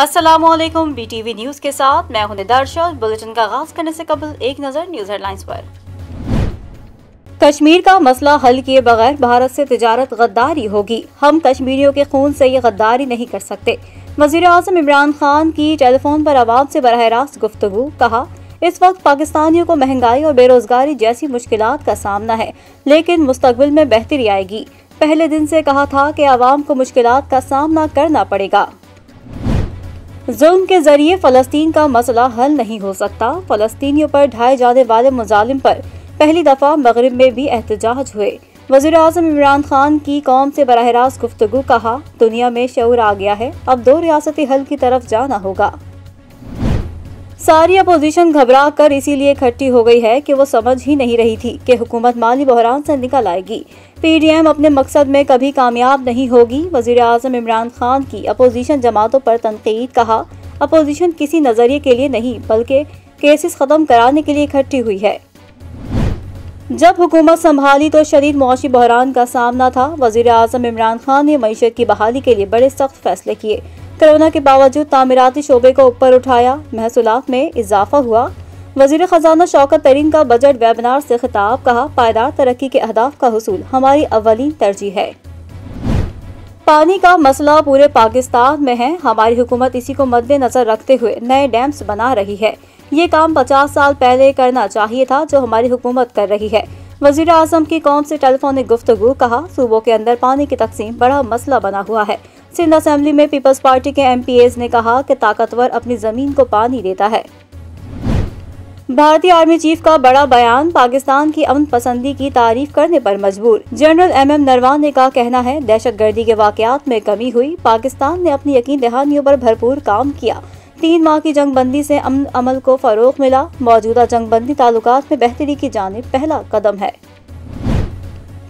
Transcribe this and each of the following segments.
अस्सलाम वालेकुम BTV news के साथ मैं हूं निदर्शा बुलेटिन का आगाज करने से कबल एक नजर न्यूज हेडलाइंस पर कश्मीर का मसला हल किए बगैर भारत से तजारत गद्दारी होगी हम कश्मीरियों के खून से ये गद्दारी नहीं कर सकते वजीर अजम इमरान खान की टेलीफोन पर आवाम से बरह रास्त गुफ्तु कहा इस वक्त पाकिस्तानियों को महंगाई और बेरोजगारी जैसी मुश्किल का सामना है लेकिन मुस्तबिल में बेहतरी आएगी पहले दिन से कहा था कि आवाम को मुश्किल का सामना करना पड़ेगा जुल्म के जरिए फलस्तीन का मसला हल नहीं हो सकता फलस्तीनियों पर ढाए जाने वाले मुजालिम पर पहली दफ़ा मगरब में भी एहतजाज हुए वजीर अजम इमरान खान की कौम से बरह रास्त गुफ्तु कहा दुनिया में शौर आ गया है अब दो रियासती हल की तरफ जाना होगा सारी अपोजिशन घबरा कर इसीलिए इकट्ठी हो गई है कि वो समझ ही नहीं रही थी कि हुकूमत माली बहरान से निकल आएगी पीडीएम अपने मकसद में कभी कामयाब नहीं होगी वजीर अजम इमरान खान की अपोजिशन जमातों पर तनकीद कहा अपोजिशन किसी नज़रिए के लिए नहीं बल्कि केसेस ख़त्म कराने के लिए इकट्ठी हुई है जब हुकूमत संभाली तो शदीद मुआशी बहरान का सामना था वजीर अजम इमरान खान ने मीशत की बहाली के लिए बड़े सख्त फैसले किए कोरोना के बावजूद तमीराती शोबे को ऊपर उठाया महसूल में इजाफा हुआ वजीर खजाना शौकत तरीन का बजट वेबिनार से खिताब कहा पायदार तरक्की के अहदाफ का हसूल हमारी अवलिन तरजीह है पानी का मसला पूरे पाकिस्तान में है हमारी हुकूमत इसी को मद्देनजर रखते हुए नए डैम्स बना रही है ये काम 50 साल पहले करना चाहिए था जो हमारी हुकूमत कर रही है वजीर आजम की कौन से टेलीफोनिक गुफ्तु कहा सूबों के अंदर पानी की तकसीम बड़ा मसला बना हुआ है सिंध असेंबली में पीपल्स पार्टी के एम ने कहा कि ताकतवर अपनी जमीन को पानी देता है भारतीय आर्मी चीफ का बड़ा बयान पाकिस्तान की अमन पसंदी की तारीफ करने पर मजबूर जनरल एम एम नरवान ने का कहना है दहशत गर्दी के वाकयात में कमी हुई पाकिस्तान ने अपनी यकीन दहानियों पर भरपूर काम किया तीन माह की जंगबंदी से अमन अमल को फरोग मिला मौजूदा जंगबंदी ताल्लुकात में बेहतरी की जानब पहला कदम है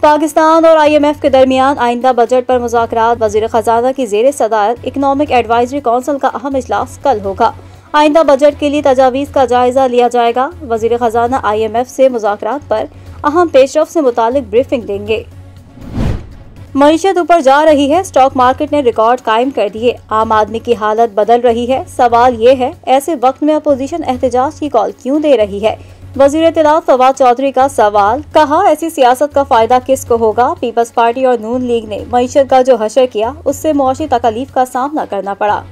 पाकिस्तान और आईएमएफ के दरमियान आइंदा बजट पर मुजाकर वज़ी खजाना की जेर सदारत इकनॉमिक एडवाइजरी कौंसिल का अहम अजलास कल होगा आइंदा बजट के लिए तजावीज़ का जायजा लिया जाएगा वजी खजाना आईएमएफ से मुजाकर पर अहम पेशरफ से मुतालिक ब्रीफिंग देंगे मीशत ऊपर जा रही है स्टॉक मार्केट ने रिकॉर्ड कायम कर दिए आम आदमी की हालत बदल रही है सवाल ये है ऐसे वक्त में अपोजिशन एहतजाज की कॉल क्यों दे रही है वजीर तलाब फवाद चौधरी का सवाल कहा ऐसी सियासत का फायदा किसको होगा पीपल्स पार्टी और नून लीग ने मीशत का जो हशर किया उससे मुआशी तकलीफ का सामना करना पड़ा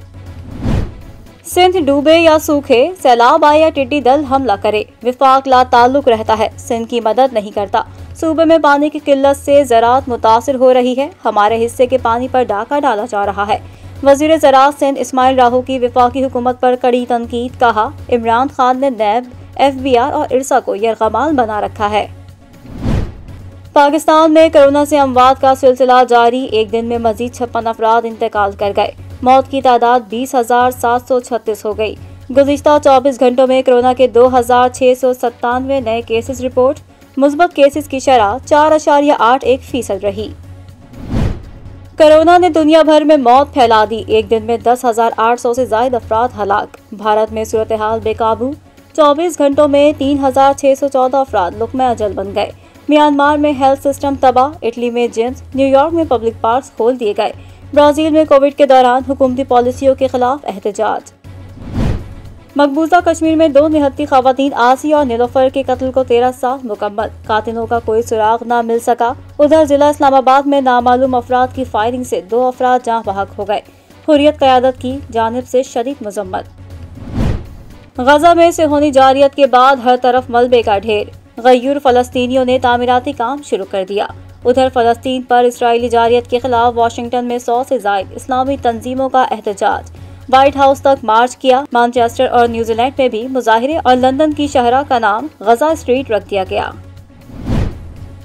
सिंध डूबे या सूखे सैलाब आए या टिड्डी दल हमला करे विफाक ला ताल्लुक रहता है सिंध की मदद नहीं करता सूबे में पानी की किल्लत से ज़रात मुतासर हो रही है हमारे हिस्से के पानी पर डाका डाला जा रहा है वजीर ज़रात सिंध इसमाइल राहू की विफाकी हुकूमत पर कड़ी तनकीद कहा इमरान खान ने नैब एफबीआर और इरसा को यमाल बना रखा है पाकिस्तान में कोरोना से अमवात का सिलसिला जारी एक दिन में मजीद छप्पन अफराद इंतकाल कर गए मौत की तादाद बीस हजार सात सौ छत्तीस हो गयी गुजशत चौबीस घंटों में कोरोना के दो हजार छह सौ सत्तानवे नए केसेस रिपोर्ट मुस्बत केसेस की शरह चार अशारिया आठ एक फीसद रही कोरोना ने दुनिया भर में मौत फैला दी एक दिन में दस हजार आठ सौ से जायद अफराद हलाक भारत में सूरत हाल बेकाबू 24 घंटों में 3,614 अफराद लुकमा अजल बन गए म्यांमार में हेल्थ सिस्टम तबाह इटली में जिम्स न्यूयॉर्क में पब्लिक पार्क खोल दिए गए ब्राजील में कोविड के दौरान हुकूमती पॉलिसियों के खिलाफ एहतजाज मकबूजा कश्मीर में दो निहत्ती खातन आसी और निलोफर के कत्ल को तेरह साल मुकम्मल कातिलों का कोई सुराग न मिल सका उधर जिला इस्लामाबाद में नामालूम अफराद की फायरिंग से दो अफराद जहाँ बहक हो गए हुरियत क्यादत की जानब से शदीद मजम्मत गजा में से होनी जारियत के बाद हर तरफ मलबे का ढेर गयूर फलस्तीनियों ने तामीराती काम शुरू कर दिया उधर फलस्तीन पर इसराइली जारियत के खिलाफ वाशिंगटन में सौ से जायद इस्लामी तंजीमों का एहतजाज व्हाइट हाउस तक मार्च किया मानचेस्टर और न्यूजीलैंड में भी मुजाहरे और लंदन की शहरा का नाम गजा स्ट्रीट रख दिया गया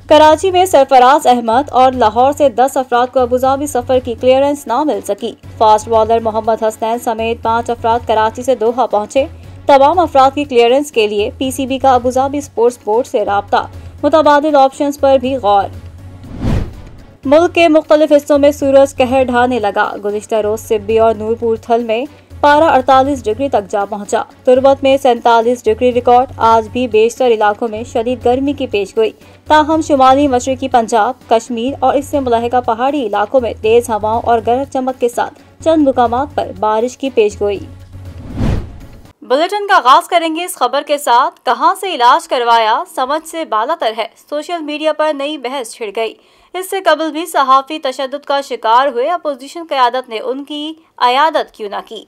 कराची में सरफराज अहमद और लाहौर से 10 अफराद को अबूजाबी सफर की क्लियरेंस ना मिल सकी फास्ट बॉलर मोहम्मद हसनैन समेत पाँच अफराद कराची से दोहा पहुंचे तमाम अफराद की क्लियरेंस के लिए पीसीबी का अबूजाबी स्पोर्ट्स बोर्ड से रबता मुतबाद ऑप्शन पर भी गौर मुल्क के मुख्तलिफ हिस्सों में सूरज कहर ढाने लगा गुजशत रोज सिब्बी और नूरपुर थल में पारा अड़तालीस डिग्री तक जा पहुंचा। तुरबत में सैंतालीस डिग्री रिकॉर्ड आज भी बेशतर इलाकों में शदीद गर्मी की पेश गोई ताहम शुमाली मशरकी पंजाब कश्मीर और इससे मुलहका पहाड़ी इलाकों में तेज हवाओं और गरज चमक के साथ चंद मकाम पर बारिश की पेश गोई बुलेटिन का आगाज करेंगे इस खबर के साथ कहां से इलाज करवाया समझ से बाला तर है सोशल मीडिया पर नई बहस छिड़ गई इससे कबल भी सहाफ़ी तशद का शिकार हुए अपोजिशन क्यादत ने उनकी अयादत क्यों ना की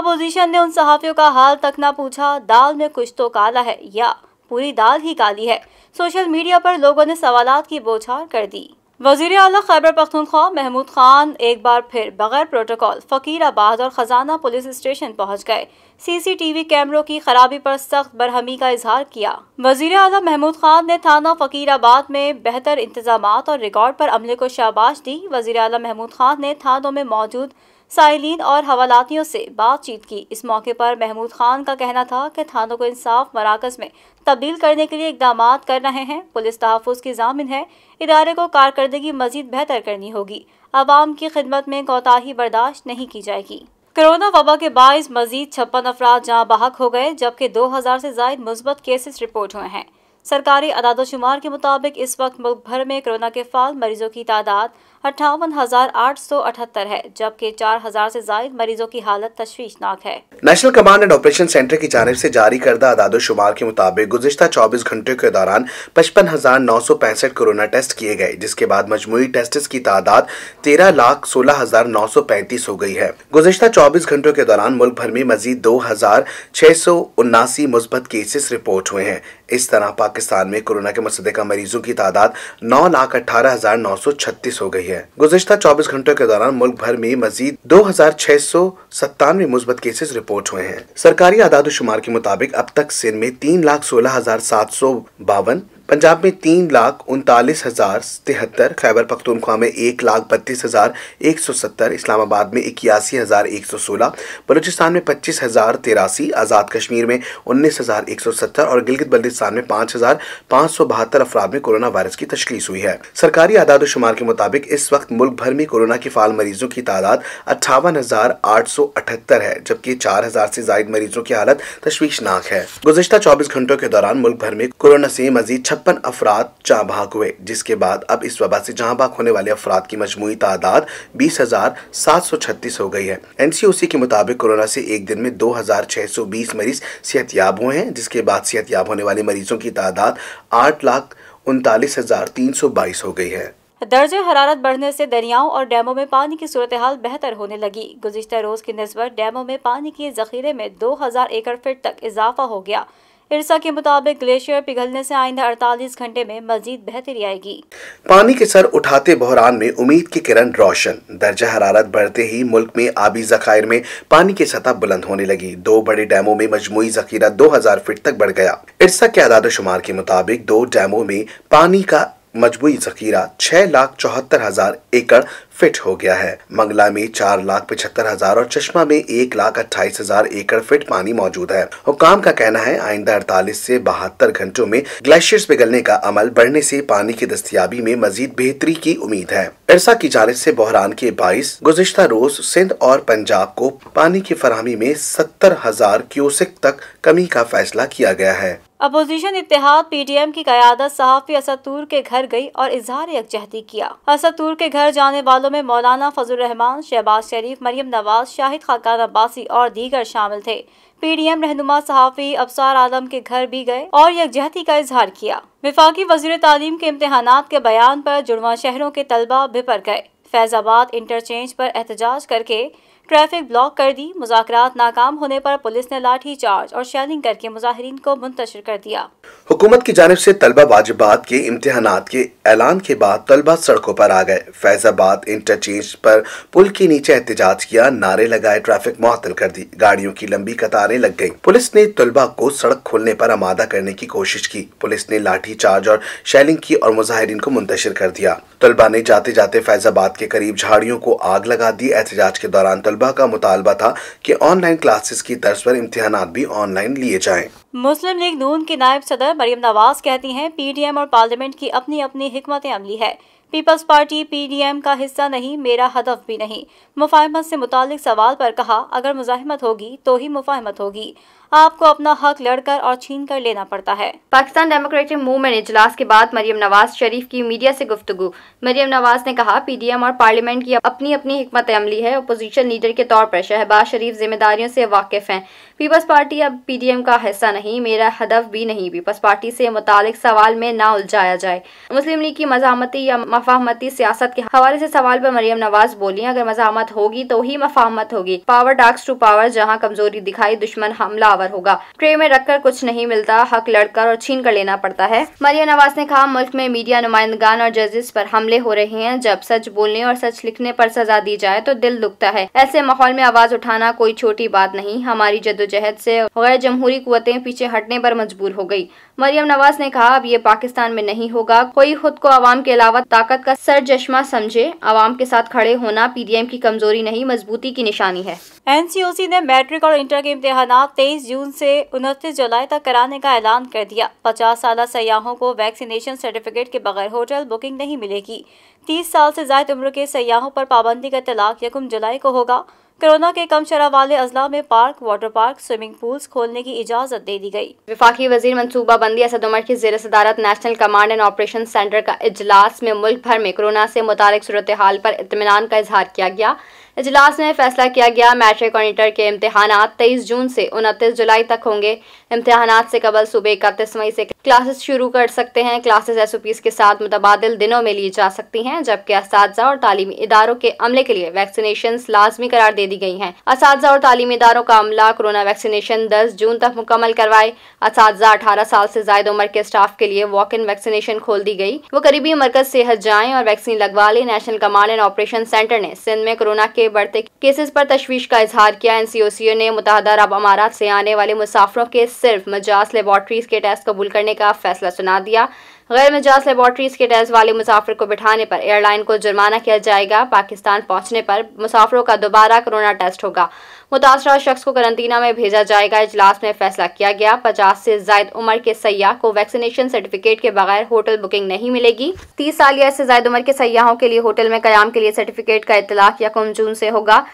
अपोजिशन ने उन सहाफ़ियों का हाल तक ना पूछा दाल में कुछ तो काला है या पूरी दाल ही काली है सोशल मीडिया पर लोगों ने सवाल की बोछार कर दी वजीर अल खैबर पख्तनख्वा महमूद खान एक बार फिर बगैर प्रोटोकॉल फ़कीर आबाद और ख़जाना पुलिस स्टेशन पहुंच गए सीसीटीवी कैमरों की खराबी पर सख्त बरहमी का इजहार किया वजीर अल महमूद खान ने थाना फ़कीराबाद में बेहतर इंतजाम और रिकॉर्ड पर अमले को शाबाश दी वजी अला महमूद खान ने थानों में मौजूद साइलिन और हवालातियों से बातचीत की इस मौके पर महमूद खान का कहना था कि थानों को इंसाफ मराकज में तब्दील करने के लिए इकदाम कर रहे हैं पुलिस तहफ़ की जामिन है इदारे को कारकर्दगी मजीद बेहतर करनी होगी आवाम की खिदमत में कोताही बर्दाश्त नहीं की जाएगी कोरोना वबा के बायस मजीद छप्पन अफराद जहाँ बहक हो गए जबकि दो हजार से जायद मुस्बत केसेस रिपोर्ट हुए हैं सरकारी अदादोशुमार के मुताबिक इस वक्त मुल्क भर में कोरोना के फाल मरीजों की तादाद अट्ठावन है जबकि 4000 से जायद मरीजों की हालत तश्वीशनाक है National Command and Operation Centre की जानब ऐसी जारी करदा अदाद शुमार के मुताबिक गुजशत 24 घंटे के दौरान पचपन हजार नौ सौ पैंसठ कोरोना टेस्ट किए गए जिसके बाद मजमू टेस्ट की तादाद तेरह लाख सोलह हजार नौ सौ पैंतीस हो गई है गुजशत चौबीस घंटों के दौरान मुल्क भर में मजीद दो हजार छह सौ उन्नासी मुस्बत केसेस रिपोर्ट हुए हैं इस तरह पाकिस्तान में कोरोना के मुसदा मरीजों की तादाद नौ लाख अठारह हजार नौ सौ छत्तीस हो गई रही है गुजशत चौबीस घंटों के दौरान मुल्क भर में मजीद दो हजार छह सौ सत्तानवे मुस्बत केसेज रिपोर्ट हुए हैं सरकारी आदाद शुमार के मुताबिक अब तक सिंध में तीन लाख सोलह हजार सात सौ बावन पंजाब में तीन लाख उनतालीस हज़ार तिहत्तर खैबर पख्तूनख्वा में एक लाख बत्तीस हज़ार एक सौ सत्तर इस्लामाबाद में इक्यासी हज़ार एक सौ सोलह बलूचिस्तान में पच्चीस हज़ार तिरासी आज़ाद कश्मीर में उन्नीस हज़ार एक सौ सत्तर और गिलगित बल्तिस्तान में पाँच हज़ार पाँच सौ बहत्तर अफराद में कोरोना वायरस की तशखीस हुई है सरकारी आदाद शुमार के मुताबिक इस वक्त मुल्क भर में कोरोना के फाल मरीजों की तादाद अट्ठावन हज़ार आठ सौ अठहत्तर है जबकि चार हज़ार से जायद मरीजों की हालत तशवीशनाक है गुजशत चौबीस घंटों के दौरान मुल्क भर में कोरोना से मजीद छप्पन अफराद बाग हुए जिसके बाद अब इस वबा से जहाँबाग होने वाले अफराद की मजमू तादाद बीस हजार सात सौ छत्तीस हो गई है एन सी ओ सी के मुताबिक कोरोना से एक दिन में दो हजार छः सौ बीस मरीज याब हुए हैं जिसके बाद याब होने वाले मरीजों की तादाद आठ लाख उनतालीस हजार तीन सौ बाईस हो गई है दर्ज हरारत बढ़ने से दरियाओं और डैमों में पानी की सूरत हाल बेहतर होने लगी गुजशत रोज़ की नस्बत डैमों में पानी के जखीरे में दो हज़ार एकड़ फिट तक इजाफा हो गया इरसा के मुताबिक ग्लेशियर पिघलने से आइंदा 48 घंटे में मजीद बेहतरी आएगी पानी के सर उठाते बहरान में उम्मीद की किरण रोशन दर्जा हरारत बढ़ते ही मुल्क में आबी जखायर में पानी की सतह बुलंद होने लगी दो बड़े डैमों में मजमुई जखीरा 2000 फीट तक बढ़ गया इरसा के आदाद शुमार के मुताबिक दो डैमों में पानी का मजबूई जखीरा छह लाख चौहत्तर हजार एकड़ फिट हो गया है मंगला में चार लाख पिछहत्तर हजार और चश्मा में एक लाख अट्ठाईस हजार एकड़ फिट पानी मौजूद है हुकाम का कहना है आइंदा अड़तालीस से बहत्तर घंटों में ग्लेशियर्स पिघलने का अमल बढ़ने से पानी की दस्तियाबी में मजीद बेहतरी की उम्मीद है इरसा की जानब से बहरान के बाईस गुजशत रोज सिंध और पंजाब को पानी की फरहमी में सत्तर हजार क्यूसिक तक कमी का फैसला किया गया है अपोजिशन इतिहाद पीडीएम की क्यादत सहाफ़ी असदूर के घर गई और इजहार यकजहती किया असदूर के घर जाने वालों में मौलाना फजल रहमान शहबाज शरीफ मरियम नवाज शाहिद खाकान अब्बासी और दीगर शामिल थे पीडीएम रहनुमा सहाफ़ी अबसार आलम के घर भी गए और यकजहती का इजहार किया विफाकी वजीर तालीम के इम्तहान के बयान पर जुड़वा शहरों के तलबा भिपर गए फैज़ाबाद इंटरचेंज पर एहतजाज करके ट्रैफिक ब्लॉक कर दी मुजात नाकाम होने पर पुलिस ने लाठी चार्ज और शेलिंग करके मुजाहरीन को मुंतशर कर दिया हुकूमत की जानब ऐसी तलबा वाजिबात के इम्तहान के ऐलान के बाद तलबा सड़कों पर आ गए फैजाबाद इंटरचेंज पर पुल के नीचे एहतजाज किया नारे लगाए ट्रैफिक मुअतल कर दी गाड़ियों की लंबी कतारें लग गयी पुलिस ने तलबा को सड़क खोलने पर आमादा करने की कोशिश की पुलिस ने लाठी चार्ज और शेलिंग की और मुजाहरीन को मुंतशिर कर दिया तलबा ने जाते जाते फैजाबाद के करीब झाड़ियों को आग लगा दी एहतजाज के दौरान तलबा का मुतालबा था कि ऑनलाइन क्लासेस की तर्ज पर इम्तहान भी ऑनलाइन लिए जाएं। मुस्लिम लीग नून के नायब सदर मरियम नवाज कहती हैं पीडीएम और पार्लियामेंट की अपनी अपनी हमत अमली है पीपल्स पार्टी पीडीएम का हिस्सा नहीं मेरा हदफ भी नहीं मुफाहमत से मुतल सवाल पर कहा अगर मुजाहमत होगी तो ही मुफाहमत होगी आपको अपना हक लड़कर और छीन कर लेना पड़ता है पाकिस्तान डेमोक्रेटिक मूवमेंट इजलास के बाद मरियम नवाज शरीफ की मीडिया से गुफ्तु मरियम नवाज ने कहा पीडीएम और पार्लियामेंट की अपनी अपनी हमत अमली है अपोजिशन लीडर के तौर पर शहबाज शरीफ जिम्मेदारियों से वाकिफ हैं पीपल्स पार्टी अब पीडीएम का हिस्सा नहीं मेरा हदफ भी नहीं पीपल्स पार्टी से मुतालिक सवाल में ना उलझाया जाए मुस्लिम लीग की मजामती या मफाहमती सियासत के हवाले से सवाल पर मरियम नवाज बोली अगर मजामत होगी तो ही मफाहमत होगी पावर डार्क टू पावर जहाँ कमजोरी दिखाई दुश्मन हमला होगा ट्रे में रखकर कुछ नहीं मिलता हक लड़कर और छीन कर लेना पड़ता है मरियम नवाज ने कहा मुल्क में मीडिया नुमाइंदगान और जजेस पर हमले हो रहे हैं जब सच बोलने और सच लिखने पर सजा दी जाए तो दिल दुखता है ऐसे माहौल में आवाज उठाना कोई छोटी बात नहीं हमारी जद जद्दोजहद से गैर जमहूरी कुतें पीछे हटने पर मजबूर हो गई मरियम नवाज ने कहा अब ये पाकिस्तान में नहीं होगा कोई खुद को आवाम के अलावा ताकत का सर चश्मा समझे आवाम के साथ खड़े होना पी डी एम की कमजोरी नहीं मजबूती की निशानी है एन सी ओ सी ने मैट्रिक और इंटर के इम्तहान तेईस जून से उनतीस जुलाई तक कराने का ऐलान कर दिया पचास साल सयाहों को वैक्सीनेशन सर्टिफिकेट के बगैर होटल बुकिंग नहीं मिलेगी तीस साल से जायद उम्र के सयाहों पर पाबंदी का तलाक यकम जुलाई को होगा कोरोना के कम शराब वाले अजला में park water park swimming pools खोलने की इजाजत दे दी गई विफाखी वजीर मनसूबा बंदी असद उमर की जेर सदारत National Command and Operation Centre का इजलास में मुल्क भर में कोरोना से मुतालिक सूरत हाल पर इतमान का इजहार किया गया इजलास में फैसला किया गया मैट्रिक और इंटर के इम्तहान तेईस जून से उनतीस जुलाई तक होंगे इम्तहान से कबल सुबह इकतीस मई से क्लासेस शुरू कर सकते हैं क्लासेस एस के साथ मुतबादल दिनों में ली जा सकती हैं जबकि इस और तालीमी इदारों के अमले के लिए वैक्सीनेशन लाजमी करार दे दी गई हैं इस और तालीमी इदारों का अमला कोरोना वैक्सीनेशन दस जून तक मुकम्मल करवाए इस अठारह साल से जायद उम्र के स्टाफ के लिए वॉक इन वैक्सीनेशन खोल दी गई वो करीबी मरकज सेहत जाए और वैक्सीन लगवा ले National Command and Operation Centre ने सिंध में कोरोना के बढ़ते केसेस पर तशवीश का इजहार किया एनसीओसीओ ने मुतहद अरब अमारात से आने वाले मुसाफरों के सिर्फ मजाज लेबॉर्ट्रीज के टेस्ट कबूल करने का फैसला सुना दिया गैर मजाज लेबॉर्ट्रीज के टेस्ट वाले मुसाफिर को बिठाने पर एयरलाइन को जुर्माना किया जाएगा पाकिस्तान पहुंचने पर मुसाफिरों का दोबारा कोरोना टेस्ट होगा मुतासर शख्स को करंतना में भेजा जाएगा इजलास में फैसला किया गया पचास से जायद उम्र के सयाह को वैक्सीनेशन सर्टिफिकेट के बगैर होटल बुकिंग नहीं मिलेगी तीस साल या इससे जायद उम्र के सयाहों के लिए होटल में क्याम के लिए सर्टिफिकेट का इतलाक यकम जून से होगा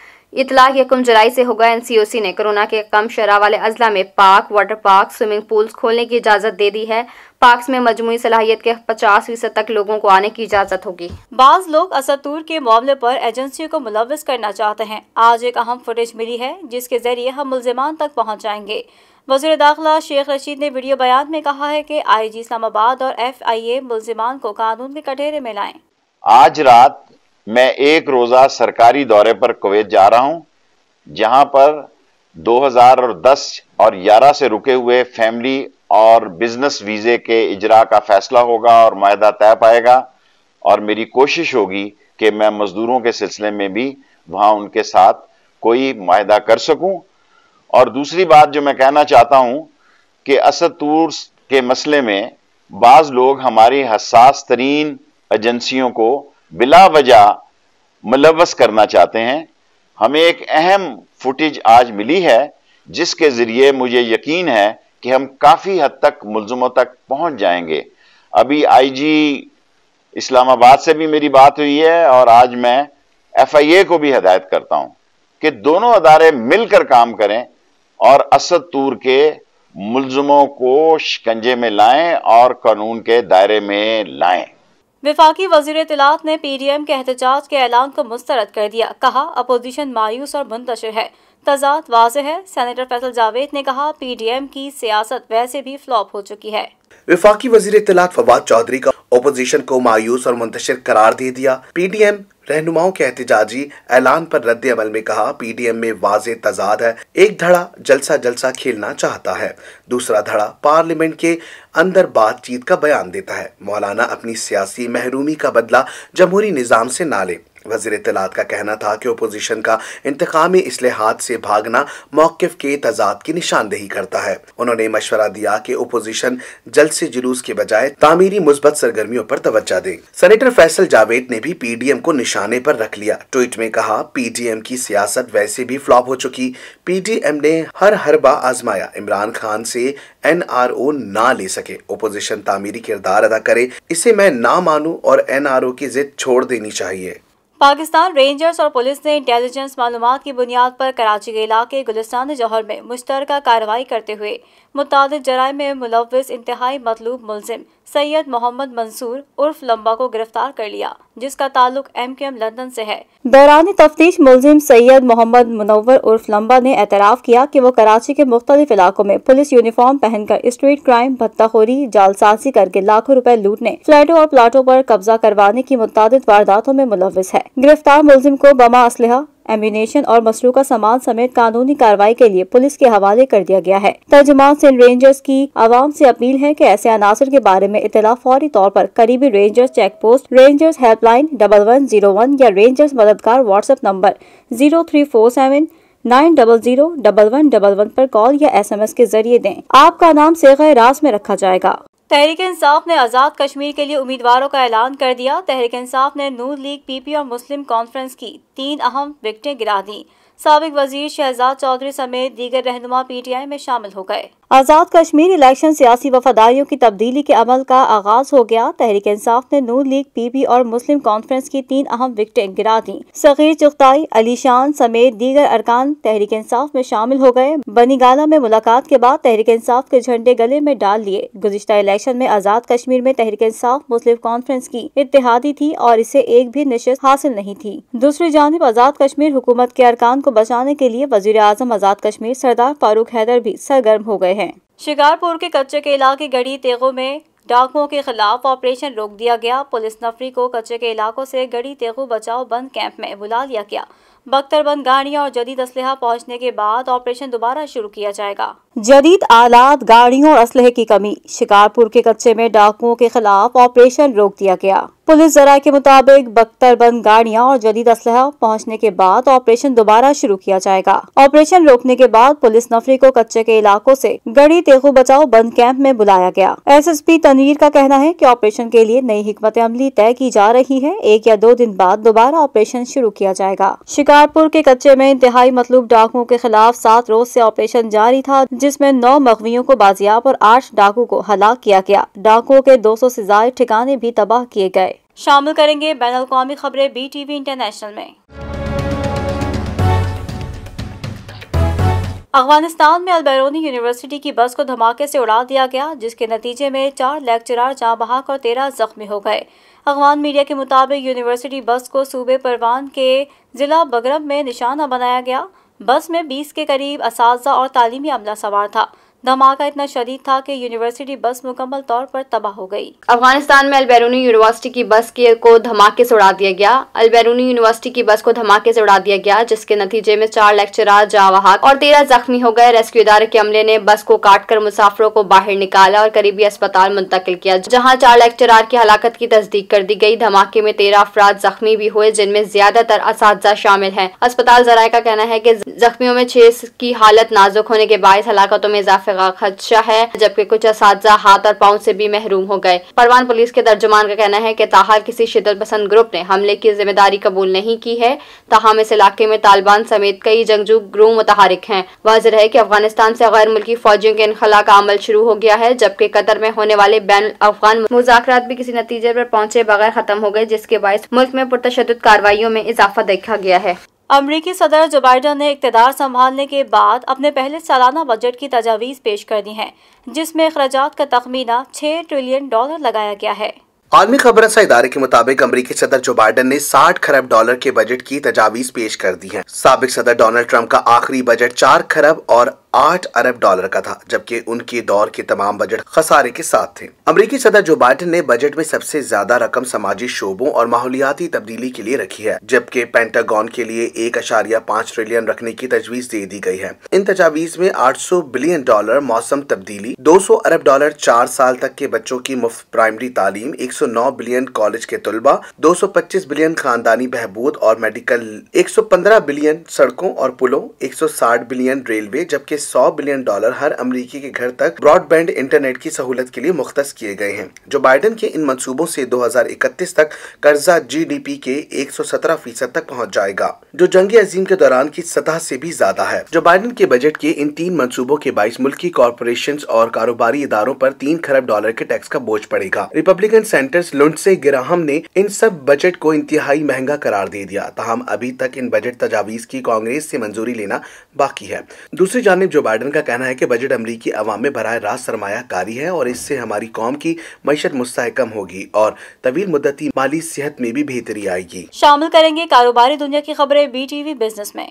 इतलाक यकम जुलाई से होगा एनसीओसी ने कोरोना के कम शराब वाले अजला में park water park swimming pools खोलने की इजाज़त दे दी है पार्क्स में मजमू सलाहियत के पचास फीसद तक लोगों को आने की इजाज़त होगी बाज लोग असतूर के मामले पर एजेंसियों को मुलविस करना चाहते हैं आज एक अहम फुटेज मिली है जिसके जरिए हम मुलजमान तक पहुँच जाएंगे वजीर दाखिला शेख रशीद ने वीडियो बयान में कहा है की आई जी इस्लामाबाद और एफ आई ए मुलजमान को कानून के कटेरे में लाए आज रात मैं एक रोज़ा सरकारी दौरे पर कुवैत जा रहा हूं जहां पर 2010 और 11 से रुके हुए फैमिली और बिजनेस वीज़े के इजरा का फैसला होगा और माहा तय पाएगा और मेरी कोशिश होगी कि मैं मज़दूरों के सिलसिले में भी वहां उनके साथ कोई माहा कर सकूं और दूसरी बात जो मैं कहना चाहता हूं कि असद तूर के मसले में बाज़ लोग हमारी हसास तरीन एजेंसियों को बिला वजह मुलवस करना चाहते हैं हमें एक अहम फुटेज आज मिली है जिसके जरिए मुझे यकीन है कि हम काफ़ी हद तक मुलजमों तक पहुंच जाएंगे अभी आईजी इस्लामाबाद से भी मेरी बात हुई है और आज मैं एफआईए को भी हदायत करता हूं कि दोनों अदारे मिलकर काम करें और असद तूर के मुलजमों को शिकंजे में लाएं और कानून के दायरे में लाएं विफाकी वजीर तलात ने पी डी एम के एहतजाज के ऐलान को मुस्तरद कर दिया कहा अपोजिशन मायूस और मुंतशर है तजाद वाज है सैनेटर फैसल जावेद ने कहा पी डी एम की सियासत वैसे भी फ्लॉप हो चुकी है विफाकी वजीर तलात फवाद चौधरी का ओपोजिशन को मायूस और मुंतशिर करार दे दिया पीडीएम रहनुमाओं के एहतजाजी ऐलान पर रद्द अमल में कहा पीडीएम में वाज तजाद है एक धड़ा जलसा जलसा खेलना चाहता है दूसरा धड़ा पार्लियामेंट के अंदर बातचीत का बयान देता है मौलाना अपनी सियासी महरूमी का बदला जमहूरी निज़ाम से ना ले वजीर इतलात का कहना था कि अपोजिशन का इंतकामी इसलहात से भागना मौकफ के तजाद की निशानदेही करता है उन्होंने मशवरा दिया कि अपोजिशन जल्द से जुलूस के बजाय तामीरी मुस्बत सरगर्मियों पर तवज्जा दे सेनेटर फैसल जावेद ने भी पी डी एम को निशाने पर रख लिया ट्वीट में कहा पी डी एम की सियासत वैसे भी फ्लॉप हो चुकी पी डी एम ने हर हरबा आजमाया इमरान खान से एन आर ओ ना ले सके अपोजिशन तामीरी किरदार अदा करे इसे मैं ना मानू और एन आर ओ की जिद छोड़ देनी चाहिए पाकिस्तान रेंजर्स और पुलिस ने इंटेलिजेंस मालूम की बुनियाद पर कराची के इलाके गुलस्तान जौहर में मुश्तर कार्रवाई करते हुए मुतद जराय में मुलविस इंतहाई मतलूब मुलजिम सैयद मोहम्मद मंसूर उर्फ लंबा को गिरफ्तार कर लिया जिसका ताल्लुक एम के एम लंदन से है दौरान तफ्तीश मुलजिम सैयद मोहम्मद मुनवर उर्फ लंबा ने एतराफ़ किया कि वो कराची के मुख्तलिफ इलाकों में पुलिस यूनिफॉर्म पहनकर स्ट्रीट क्राइम भत्ताखोरी जालसाजी करके लाखों रुपए लूटने फ्लैटों और प्लाटों आरोप कब्जा करवाने की मुताद वारदातों में मुलविस है गिरफ्तार मुलजिम को बमा असलहा एम्यूनेशन और मसलू का सामान समेत कानूनी कार्रवाई के लिए पुलिस के हवाले कर दिया गया है तर्जमान सिंह रेंजर्स की आवाम से अपील है कि ऐसे अनासर के बारे में इतला फौरी तौर पर करीबी Rangers check post Rangers helpline double one zero one या रेंजर्स मददगार WhatsApp number zero three four seven nine double zero double one double one पर कॉल या एस एम एस के जरिए दें आपका नाम सेगा रास में रखा जाएगा तहरीक इंसाफ ने आज़ाद कश्मीर के लिए उम्मीदवारों का ऐलान कर दिया तहरीक इंसाफ ने नून लीग पीपी और मुस्लिम कॉन्फ्रेंस की तीन अहम विकटें गिरा दी सबक वजीर शहजाद चौधरी समेत दीगर रहनुमा पीटीआई में शामिल हो गए आज़ाद कश्मीर इलेक्शन सियासी वफादारियों की तब्दीली के अमल का आगाज हो गया तहरीक इंसाफ ने नू लीग पीपी और मुस्लिम कॉन्फ्रेंस की तीन अहम विकटें गिरा दी सगीर चुगताई अली शान समेत दीगर अरकान तहरीक इंसाफ में शामिल हो गए बनीगाला में मुलाकात के बाद तहरीक इंसाफ के झंडे गले में डाल लिए गुजशत इलेक्शन में आज़ाद कश्मीर में तहरीक इंसाफ मुस्लिम कॉन्फ्रेंस की इतिहादी थी और इसे एक भी नशस्त हासिल नहीं थी दूसरी जानब आज़ाद कश्मीर हुकूमत के अरकान को बचाने के लिए वजीर आजम आज़ाद कश्मीर सरदार फारूक हैदर भी सरगर्म हो गए गए हैं शिकारपुर के कच्चे के इलाके गढ़ी तेगो में डाकुओं के खिलाफ ऑपरेशन रोक दिया गया पुलिस नफरी को कच्चे के इलाकों से गड़ी तेगू बचाओ बंद कैंप में बुला लिया गया बख्तरबंद गाड़ियों और जदीद असलहा पहुंचने के बाद ऑपरेशन दोबारा शुरू किया जाएगा जदीद आलात गाड़ियों और असलहे की कमी शिकारपुर के कच्चे में डाकुओं के खिलाफ ऑपरेशन रोक दिया गया पुलिस जराये के मुताबिक बख्तरबंद गाड़ियां और जदीद असलहा पहुंचने के बाद ऑपरेशन दोबारा शुरू किया जाएगा ऑपरेशन रोकने के बाद पुलिस नफरी को कच्चे के इलाकों से गढ़ी तेगू बचाओ बंद कैंप में बुलाया गया एसएसपी तनवीर का कहना है कि ऑपरेशन के लिए नई हमत अमली तय की जा रही है एक या दो दिन बाद दोबारा ऑपरेशन शुरू किया जाएगा शिकारपुर के कच्चे में इंतहाई मतलूब डाकुओं के खिलाफ सात रोज ऐसी ऑपरेशन जारी था जिसमे नौ मखवियों को बाजियाब और आठ डाकू को हलाक किया गया डाकुओं के दो सौ ऐसी ठिकाने भी तबाह किए गए शामिल करेंगे बैन अवी खबरें बी टीवी इंटरनेशनल में अफगानिस्तान में अलबैरूनी यूनिवर्सिटी की बस को धमाके से उड़ा दिया गया जिसके नतीजे में चार लेक्चरार जहाँ बहाक और तेरह जख्मी हो गए अफगान मीडिया के मुताबिक यूनिवर्सिटी बस को सूबे परवान के ज़िला बगरब में निशाना बनाया गया बस में 20 के करीब इस और तालीमी अमला सवार था धमाका इतना शदीद था कि यूनिवर्सिटी बस मुकम्मल तौर पर तबाह हो गई अफगानिस्तान में अलबैरूनी यूनिवर्सिटी की बस के को धमाके से उड़ा दिया गया अलबैरूनी यूनिवर्सिटी की बस को धमाके से उड़ा दिया गया जिसके नतीजे में चार लेक्चरार जावाहक और तेरह जख्मी हो गए रेस्क्यू इदारे के अमले ने बस को काट कर मुसाफरों को बाहर निकाला और करीबी अस्पताल मुंतकिल किया जहाँ चार लेक्चरार की हलाकत की तस्दीक कर दी गई धमाके में तेरह अफराद जख्मी भी हुए जिनमें ज्यादातर इस शामिल है अस्पताल जराये का कहना है की जख्मियों में छह की हालत नाजुक होने के बायस हलाकतों में इजाफा का खदशा है जबकि कुछ इस हाथ और पाँव से भी महरूम हो गए परवान पुलिस के तर्जुमान का कहना है की ताहर किसी शिदत पसंद ग्रुप ने हमले की जिम्मेदारी कबूल नहीं की है ताहम इस इलाके में तालिबान समेत कई जंगजू ग्रोह मुतहरिक हैं वाजह है की अफगानिस्तान ऐसी गैर मुल्की फौजियों के इनखला का अमल शुरू हो गया है जबकि कतर में होने वाले बैन अफगान मुजाकर भी किसी नतीजे आरोप पहुँचे बगैर खत्म हो गए जिसके बायस मुल्क में पुरतद कार्रवाई में इजाफा देखा गया है अमरीकी सदर जो बाइडन ने इकतदार संभालने के बाद अपने पहले सालाना बजट की तजावीज़ पेश कर दी हैं जिसमें अखराज का तखमीना छः ट्रिलियन डॉलर लगाया गया है आलमी खबर इदारे के मुताबिक अमरीकी सदर जो बाइडन ने 60 खरब डॉलर के बजट की तजावीज पेश कर दी है सबक सदर डोनाल्ड ट्रंप का आखिरी बजट 4 खरब और आठ अरब डॉलर का था जबकि उनके दौर के तमाम बजट खसारे के साथ थे अमरीकी सदर जो बाइडन ने बजट में सबसे ज्यादा रकम समाजी शोबों और माहौलियाती तब्दीली के लिए रखी है जबकि पेंटागॉन के लिए एक अशारिया पाँच ट्रिलियन रखने की तजवीज दे दी गई है इन तजावीज में आठ सौ बिलियन डॉलर मौसम तब्दीली दो सौ अरब डॉलर चार साल तक के बच्चों की मुफ्त प्राइमरी तालीम एक सौ नौ बिलियन कॉलेज के तलबा पच्चीस बिलियन खानदानी बहबूद और मेडिकल एक सौ पंद्रह बिलियन सड़कों और पुलों एक सौ साठ बिलियन रेलवे जबकि सौ बिलियन डॉलर हर अमरीकी के घर तक ब्रॉडबैंड इंटरनेट की सहूलत के लिए मुख्त किए गए हैं जो बाइडन के इन मनसूबों से 2031 तक कर्जा जीडीपी के 117 फीसद तक पहुंच जाएगा जो जंगी अजीम के दौरान की सतह से भी ज्यादा है जो बाइडन के बजट के इन तीन मनसूबों के बाईस मुल्की कारपोरेशन और कारोबारी इदारों पर तीन खरब डॉलर के टैक्स का बोझ पड़ेगा रिपब्लिकन सेंटर्स लुंडसे गिराहम ने इन सब बजट को इंतहाई महंगा करार दे दिया तहम अभी तक इन बजट तजावीज की कांग्रेस से मंजूरी लेना बाकी है दूसरी जानब जो बाइडन का कहना है कि बजट अमरीकी आवाम में बरह रास सरमाकारी है और इससे हमारी कौम की मीशत मुस्तकम होगी और तवील मुद्दती माली सेहत में भी बेहतरी आएगी शामिल करेंगे कारोबारी दुनिया की खबरें बी टी वी बिजनेस में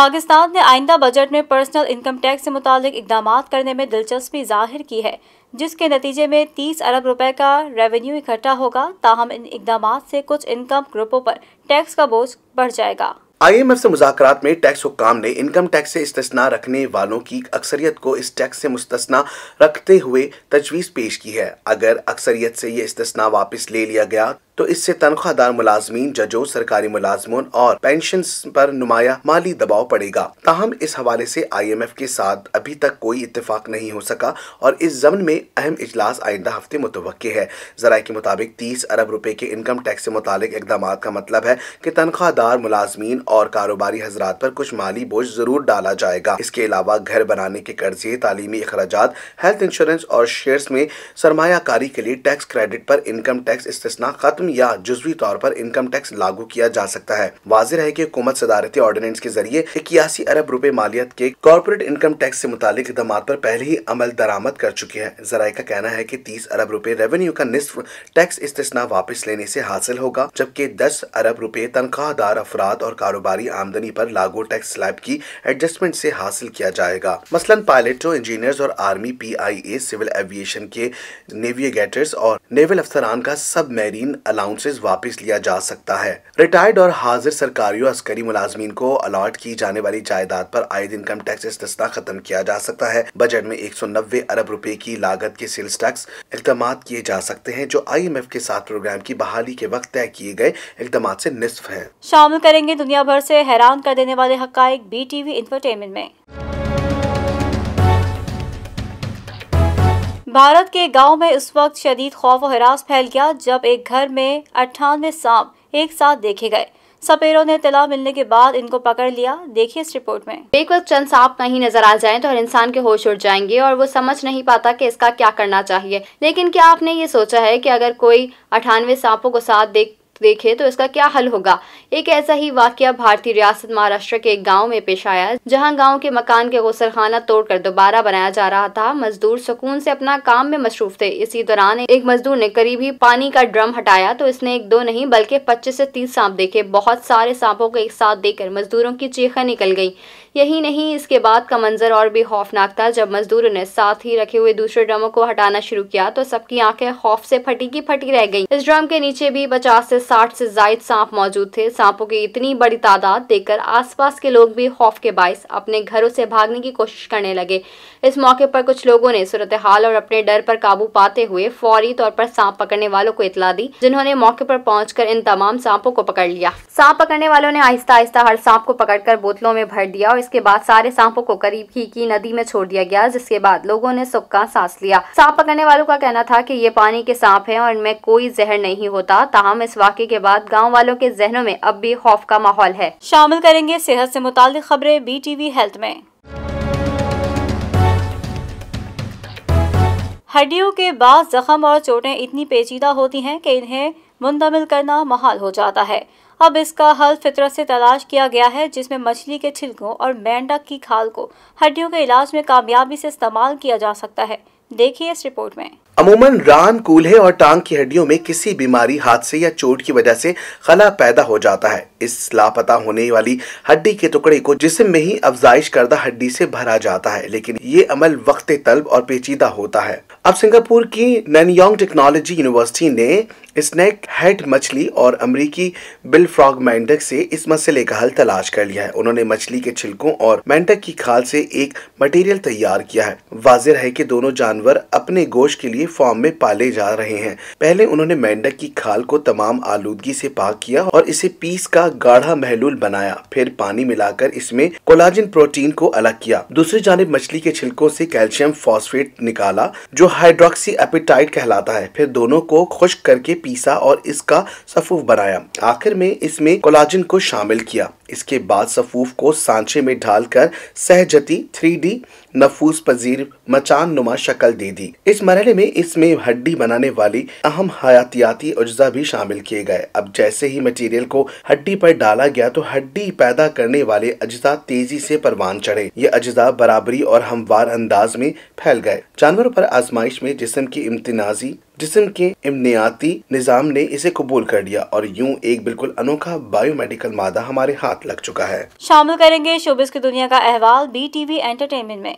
पाकिस्तान ने आइंदा बजट में पर्सनल इनकम टैक्स से मुतालिक इकदाम करने में दिलचस्पी जाहिर की है जिसके नतीजे में 30 अरब रुपए का रेवेन्यू इकट्ठा होगा ताहम इन इकदाम से कुछ इनकम ग्रुपों पर टैक्स का बोझ बढ़ जाएगा आईएमएफ से मुजाकरात में टैक्स हुक्काम ने इनकम टैक्स से इस्तना रखने वालों की अक्सरियत को इस टैक्स से मुस्तना रखते हुए तजवीज़ पेश की है अगर अक्सरियत से ये इस्तना वापस ले लिया गया तो इससे तनख्वाहदार मुलाजमीन जजों सरकारी मुलाजमों और पेंशन पर नुमाया माली दबाव पड़ेगा ताहम इस हवाले से आईएमएफ के साथ अभी तक कोई इतफाक नहीं हो सका और इस जमन में अहम इजलास आइंदा हफ्ते मुतव है जरा के मुताबिक तीस अरब रुपए के इनकम टैक्स से मुतालिक इकदाम का मतलब है कि तनख्वाहदार मुलाजमीन और कारोबारी हजरात पर कुछ माली बोझ जरूर डाला जाएगा इसके अलावा घर बनाने के कर्जे तालीमी अखराज हेल्थ इंश्योरेंस और शेयर्स में सरमाकारी के लिए टैक्स क्रेडिट पर इनकम टैक्स इस्तना खत्म रकम या जुजवी तौर पर इनकम टैक्स लागू किया जा सकता है वाजिर है की हुकूमत सदारती ऑर्डिनेंस के जरिए इक्यासी अरब रूपए मालियत के कॉरपोरेट इनकम टैक्स से मुतालिक इकदाम पर पहले ही अमल दरामद कर चुकी है जराये का कहना है की तीस अरब रूपए रेवेन्यू का निसफ टैक्स इस्तना वापस लेने से हासिल होगा जबकि दस अरब रूपए तनख्वाहदार अफराद और कारोबारी आमदनी पर लागू टैक्स स्लैब की एडजस्टमेंट से हासिल किया जाएगा मसलन पायलटों इंजीनियर्स और army P I A civil aviation के नेवियगेटर्स और नेवल अफसरान का सब मेरीन अलाउंसेज वापस लिया जा सकता है रिटायर्ड और हाजिर सरकारी और अस्करी मुलाजमीन को अलॉट की जाने वाली जायदाद पर आयद इनकम टैक्स इस्तना खत्म किया जा सकता है बजट में एक सौ नब्बे अरब रुपए की लागत के सेल्स टैक्स इकदाम किए जा सकते हैं जो आई एम एफ के साथ प्रोग्राम की बहाली के वक्त तय किए गए इकदाम ऐसी निसफ है शामिल करेंगे दुनिया भर ऐसी हैरान कर देने वाले हक बी टीवी इंटरटेनमेंट में भारत के गांव में उस वक्त शदीद खौफ और हरास फैल गया जब एक घर में अट्ठानवे सांप एक साथ देखे गए सपेरों ने तला मिलने के बाद इनको पकड़ लिया देखिए इस रिपोर्ट में एक वक्त चंद सांप नहीं नजर आ जाए तो हर इंसान के होश उड़ जाएंगे और वो समझ नहीं पाता कि इसका क्या करना चाहिए लेकिन क्या आपने ये सोचा है कि अगर कोई अठानवे सांपों को साथ देख देखें तो इसका क्या हल होगा एक ऐसा ही वाक्य भारतीय रियासत महाराष्ट्र के एक गाँव में पेश आया जहाँ गाँव के मकान के गौसलखाना तोड़कर दोबारा बनाया जा रहा था मजदूर सुकून से अपना काम में मशरूफ थे इसी दौरान एक मजदूर ने करीबी पानी का ड्रम हटाया तो इसने एक दो नहीं बल्कि पच्चीस से तीस सांप देखे बहुत सारे सांपों को एक साथ देखकर मजदूरों की चीखें निकल गई यही नहीं इसके बाद का मंजर और भी खौफनाक था जब मजदूरों ने साथ ही रखे हुए दूसरे ड्रमों को हटाना शुरू किया तो सबकी आंखें खौफ से फटी की फटी रह गई इस ड्रम के नीचे भी पचास से साठ से जायद सांप मौजूद थे सांपों की इतनी बड़ी तादाद देखकर आसपास के लोग भी खौफ के बायस अपने घरों से भागने की कोशिश करने लगे इस मौके पर कुछ लोगों ने सूरत हाल और अपने डर पर काबू पाते हुए फौरी तौर पर सांप पकड़ने वालों को इतला दी जिन्होंने मौके पर पहुँच इन तमाम सांपों को पकड़ लिया सांप पकड़ने वालों ने आहिस्ता आहिस्ता हर सांप को पकड़ बोतलों में भर दिया और इसके बाद सारे सांपों को करीब ही की नदी में छोड़ दिया गया जिसके बाद लोगों ने सुख का सांस लिया सांप पकड़ने वालों का कहना था की ये पानी के सांप है और इनमें कोई जहर नहीं होता ताहम इस वाक्य के बाद गाँव वालों के जहनों में अब भी खौफ का माहौल है शामिल करेंगे सेहत ऐसी मुताल खबरें बी टीवी हेल्थ में हड्डियों के बाद जख्म और चोटें इतनी पेचीदा होती हैं कि इन्हें मुंतमिल करना महाल हो जाता है अब इसका हल फितरत से तलाश किया गया है जिसमें मछली के छिलकों और मेंढक की खाल को हड्डियों के इलाज में कामयाबी से इस्तेमाल किया जा सकता है देखिए इस रिपोर्ट में अमूमन रान कूल्हे और टांग की हड्डियों में किसी बीमारी हादसे या चोट की वजह से खला पैदा हो जाता है इस लापता होने वाली हड्डी के टुकड़े को जिसम में ही अफजाइश करदा हड्डी से भरा जाता है लेकिन ये अमल वक्त तलब और पेचीदा होता है अब सिंगापुर की नैनयोंग टेक्नोलॉजी यूनिवर्सिटी ने स्नैक हेड मछली और अमेरिकी बिल फ्रॉग मेंढक से इस मसले का हल तलाश कर लिया है उन्होंने मछली के छिलकों और मेंढक की खाल से एक मटेरियल तैयार किया है वाजिर है कि दोनों जानवर अपने गोश्त के लिए फॉर्म में पाले जा रहे हैं पहले उन्होंने मेंढक की खाल को तमाम आलूदगी से पाक किया और इसे पीस का गाढ़ा महलूल बनाया फिर पानी मिलाकर इसमें कोलाजिन प्रोटीन को अलग किया दूसरी जानब मछली के छिलकों से कैल्शियम फॉस्फेट निकाला जो हाइड्रोक्सी एपिटाइट कहलाता है फिर दोनों को खुश करके पीसा और इसका सफूफ बनाया आखिर में इसमें कोलाजिन को शामिल किया इसके बाद सफूफ को सांचे में ढालकर सहजती थ्री नफूस पजीर मचान नुमा शक्ल दे दी इस मरहले में इसमें हड्डी बनाने वाली अहम हयातियाती अज्जा भी शामिल किए गए अब जैसे ही मटेरियल को हड्डी पर डाला गया तो हड्डी पैदा करने वाले अज्जा तेजी से परवान चढ़े ये अज्जा बराबरी और हमवार अंदाज में फैल गए जानवरों पर आजमाइश में जिसम की इम्तनाजी जिसम के इमनियाती निज़ाम ने इसे कबूल कर लिया और यूं एक बिल्कुल अनोखा बायोमेडिकल मादा हमारे हाथ लग चुका है शामिल करेंगे शोबिस की दुनिया का अहवाल बी टीवी एंटरटेनमेंट में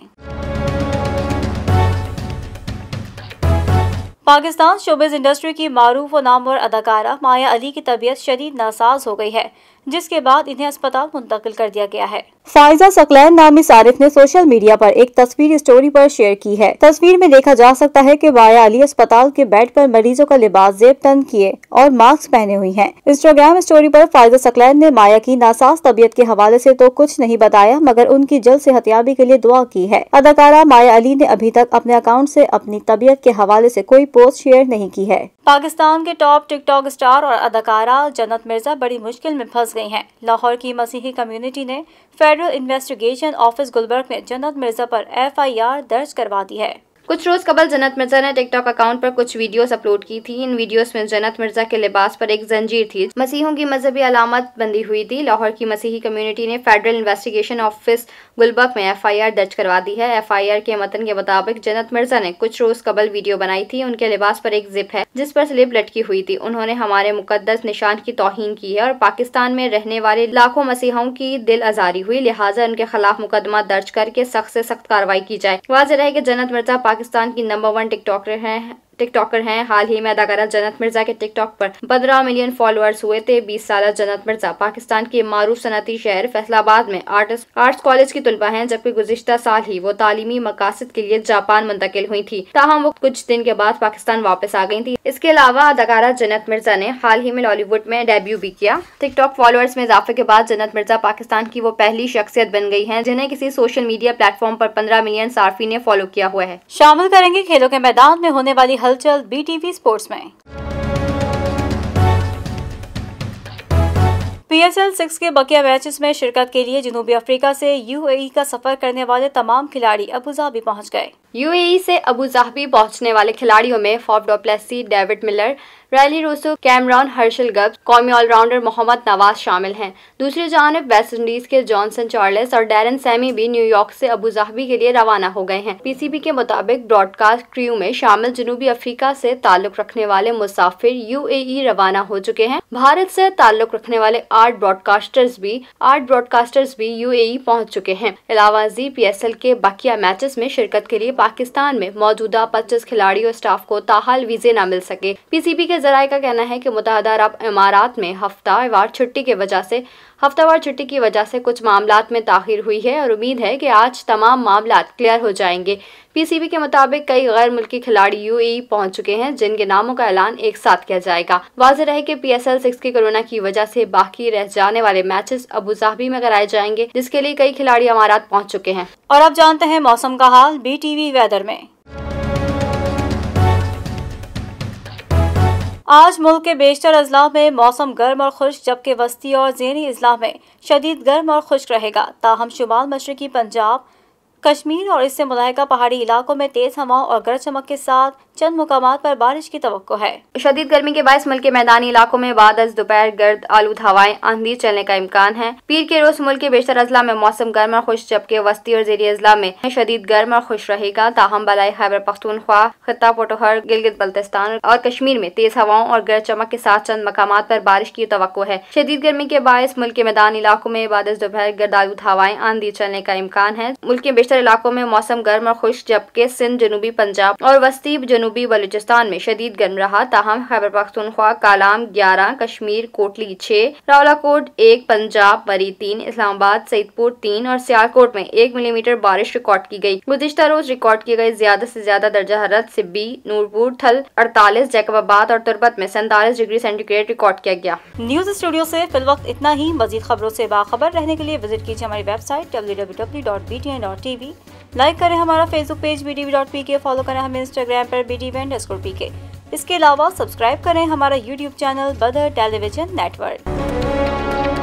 पाकिस्तान शोबिस इंडस्ट्री की मारूफ व नामवर अदाकारा माया अली की तबीयत शदीद नासाज हो गई है जिसके बाद इन्हें अस्पताल मुंतकिल कर दिया गया है फायजा सकलैन नामी सारिफ ने सोशल मीडिया पर एक तस्वीर स्टोरी पर शेयर की है तस्वीर में देखा जा सकता है कि वाया अली अस्पताल के बेड पर मरीजों का लिबास जेब तन किए और मास्क पहने हुई हैं। इंस्टाग्राम स्टोरी पर फायजा सकलैन ने माया की नासाज तबीयत के हवाले से तो कुछ नहीं बताया मगर उनकी जल्द सेहतियाबी के लिए दुआ की है अदाकारा माया अली ने अभी तक अपने अकाउंट ऐसी अपनी तबीयत के हवाले ऐसी कोई पोस्ट शेयर नहीं की है पाकिस्तान के टॉप टिकटॉक स्टार और अदाकारा जन्नत मिर्जा बड़ी मुश्किल में फंस गई हैं लाहौर की मसीही कम्युनिटी ने फेडरल इन्वेस्टिगेशन ऑफिस गुलबर्ग में जन्नत मिर्जा पर एफआईआर दर्ज करवा दी है कुछ रोज़ कबल जन्नत मिर्जा ने टिकटॉक अकाउंट पर कुछ वीडियोस अपलोड की थी इन वीडियोस में जन्नत मिर्जा के लिबास पर एक जंजीर थी मसीहों की मजहबी अलामत बंदी हुई थी लाहौर की मसीही कम्युनिटी ने फेडरल इन्वेस्टिगेशन ऑफिस गुलबक में एफआईआर दर्ज करवा दी है एफआईआर के मतन के मुताबिक जन्नत मिर्जा ने कुछ रोज़ कबल वीडियो बनाई थी उनके लिबास पर एक जिप है जिस पर स्लिप लटकी हुई थी उन्होंने हमारे मुकदस निशान की तोहन की है और पाकिस्तान में रहने वाले लाखों मसीहों की दिल आजारी हुई लिहाजा उनके खिलाफ मुकदमा दर्ज करके सख्त ऐसी सख्त कार्रवाई की जाए वाज है की जन्नत मिर्जा पाकिस्तान की नंबर वन टिकटॉकर हैं टिकटॉकर हैं हाल ही में अदाकारा जन्नत मिर्जा के टिकटॉक पर पंद्रह मिलियन फॉलोअर्स हुए थे बीस साल जन्नत मिर्जा पाकिस्तान के मारूफ सनती शहर फैसलाबाद में आर्ट्स आर्ट्स कॉलेज की तुलबा हैं जबकि गुजशत साल ही वो तालीमी मकासद के लिए जापान मुंतकिल हुई थी ताहम वो कुछ दिन के बाद पाकिस्तान वापस आ गई थी इसके अलावा अदाकारा जन्नत मिर्जा ने हाल ही में लॉलीवुड में डेब्यू भी किया टिकटॉक फॉलोअर्स में इजाफे के बाद जन्नत मिर्जा पाकिस्तान की वो पहली शख्सियत बन गई है जिन्हें किसी सोशल मीडिया प्लेटफॉर्म पर पंद्रह मिलियन सार्फी ने फॉलो किया हुआ है शामिल करेंगे खेलों के मैदान में होने वाली हलचल बीटीवी स्पोर्ट्स में पीएसएल सिक्स के बकिया मैचेस में शिरकत के लिए जनूबी अफ्रीका से यूएई e का सफर करने वाले तमाम खिलाड़ी अबुजाबी पहुंच गए यूएई से अबू जहाबी पहुंचने वाले खिलाड़ियों में Faf du Plessis David Miller Rilee Rossouw Cameron Herschelle गब कौमी ऑलराउंडर मोहम्मद नवाज शामिल हैं दूसरी जानब वेस्ट इंडीज के जॉनसन चार्लेस और डेरन सैमी भी न्यूयॉर्क से अबू जहाबी के लिए रवाना हो गए हैं पीसीबी के मुताबिक ब्रॉडकास्ट क्रू में शामिल जनूबी अफ्रीका से ताल्लुक रखने वाले मुसाफिर यू रवाना हो चुके हैं भारत से ताल्लुक रखने वाले आठ ब्रॉडकास्टर्स भी आठ ब्रॉडकास्टर्स भी यू पहुंच चुके हैं अलावा जी के बाकिया मैचेस में शिरकत के लिए पाकिस्तान में मौजूदा पच्चीस खिलाड़ी और स्टाफ को ताहाल वीजे न मिल सके पीसीबी के जराये का कहना है कि मुतहद अरब इमारात में हफ्तावार छुट्टी की वजह से हफ्तावार छुट्टी की वजह से कुछ मामला में ताखिर हुई है और उम्मीद है कि आज तमाम मामला क्लियर हो जाएंगे पीसीबी के मुताबिक कई गैर मुल्की खिलाड़ी यूएई पहुंच चुके हैं जिनके नामों का ऐलान एक साथ किया जाएगा वाज रहे कि पीएसएल सिक्स के कोरोना की वजह से बाकी रह जाने वाले मैचेस अबू में कराए जाएंगे जिसके लिए कई खिलाड़ी अमारात पहुँच चुके हैं और अब जानते हैं मौसम का हाल बी टीवी टीवी वेदर में आज मुल्क के बेशतर अजला में मौसम गर्म और खुश जबकि वस्ती और जेनी अजला में शदीद गर्म और खुश्क रहेगा ताहम शुमाल मशरकी पंजाब कश्मीर और इससे मुलायका पहाड़ी इलाकों में तेज हवाओं और गरज चमक के साथ चंद मुकाम पर बारिश की तो है शदीद गर्मी के बायस मुल्क के मैदानी इलाकों में बाद अज दोपहर गर्द आलूद हवाएं आंधी चलने का इम्कान है पीर के रोज मुल्क के बेशर अजला में मौसम गर्म और खुश जबकि वस्ती और जेरी अजला में शदीद गर्म और खुश रहेगा ताहम बलाई खैबर पख्तूनख्वा खत्ता पोटोहर गिलगित बल्तिस्तान और कश्मीर में तेज हवाओं और गरज चमक के साथ चंद मकाम पर बारिश की तो है शदीद गर्मी के बायस मुल्क के मैदानी इलाकों में बाद अज दोपहर गर्द आलूद हवाएं आंधी चलने का इम्कान है मुल्क के बेशतर इलाकों में मौसम गर्म और खुश जबकि सिंध जनूबी पंजाब और वस्ती जनूबी बलूचिस्तान में शदीद गर्म रहा ताहम खैबर पख्तनख्वा कालाम ग्यारह कश्मीर कोटली छः रावलाकोट एक पंजाब मरी तीन इस्लामाबाद सईदपुर तीन और सियालकोट में एक मिलीमीटर बारिश रिकॉर्ड की गई गुजशत रोज रिकॉर्ड की गए ज्यादा से ज्यादा दर्जा हरत सिब्बी नूरपुर थल अड़तालीस जैकबाबाद और तुरबत में सैंतालीस डिग्री सेंटीग्रेड रिकॉर्ड किया गया न्यूज स्टूडियो ऐसी फिल वक्त इतना ही मजीद खबरों ऐसी बाखबर रहने के लिए विजिट कीजिए हमारी website W W W dot B T N dot T TV like करें हमारा Facebook page B TV dot P K follow करें हमें इंस्टाग्राम पर बी टीवी एंड पी के इसके अलावा सब्सक्राइब करें हमारा YouTube channel Badar Television network